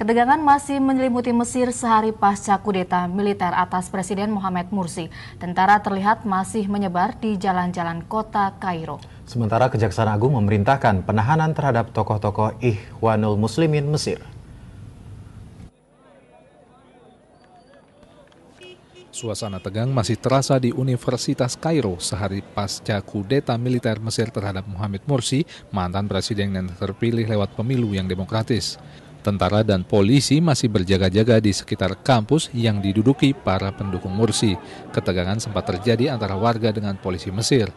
Ketegangan masih menyelimuti Mesir sehari pasca kudeta militer atas Presiden Mohamed Mursi. Tentara terlihat masih menyebar di jalan-jalan kota Kairo. Sementara Kejaksaan Agung memerintahkan penahanan terhadap tokoh-tokoh Ikhwanul Muslimin Mesir. Suasana tegang masih terasa di Universitas Kairo sehari pasca kudeta militer Mesir terhadap Mohamed Mursi, mantan presiden yang terpilih lewat pemilu yang demokratis. Tentara dan polisi masih berjaga-jaga di sekitar kampus yang diduduki para pendukung Mursi. Ketegangan sempat terjadi antara warga dengan polisi Mesir.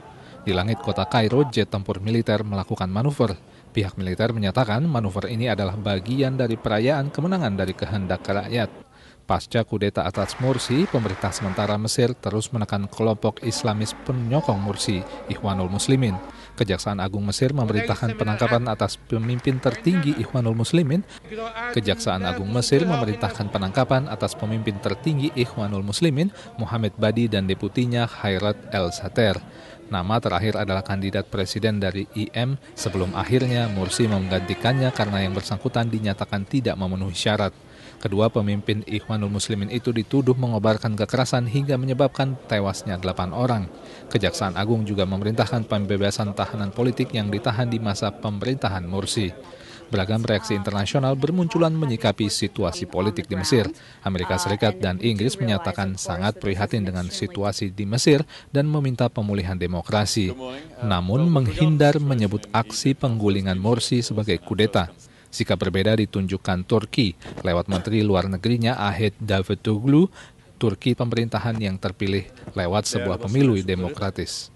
Di langit kota Kairo, jet tempur militer melakukan manuver. Pihak militer menyatakan manuver ini adalah bagian dari perayaan kemenangan dari kehendak rakyat. Pasca kudeta atas Mursi, pemerintah sementara Mesir terus menekan kelompok Islamis penyokong Mursi, Ikhwanul Muslimin. Kejaksaan Agung Mesir memerintahkan penangkapan atas pemimpin tertinggi Ikhwanul Muslimin. Kejaksaan Agung Mesir memerintahkan penangkapan atas pemimpin tertinggi Ikhwanul Muslimin, Muhammad Badi dan deputinya Khairat El Sater. Nama terakhir adalah kandidat presiden dari IM sebelum akhirnya Mursi menggantikannya karena yang bersangkutan dinyatakan tidak memenuhi syarat. Kedua pemimpin Ikhwanul Muslimin itu dituduh mengobarkan kekerasan hingga menyebabkan tewasnya delapan orang. Kejaksaan Agung juga memerintahkan pembebasan tahanan politik yang ditahan di masa pemerintahan Mursi. Beragam reaksi internasional bermunculan menyikapi situasi politik di Mesir. Amerika Serikat dan Inggris menyatakan sangat prihatin dengan situasi di Mesir dan meminta pemulihan demokrasi, namun menghindar menyebut aksi penggulingan Morsi sebagai kudeta. Sikap berbeda ditunjukkan Turki lewat Menteri Luar Negerinya Ahed Davutoglu, Turki pemerintahan yang terpilih lewat sebuah pemilu demokratis.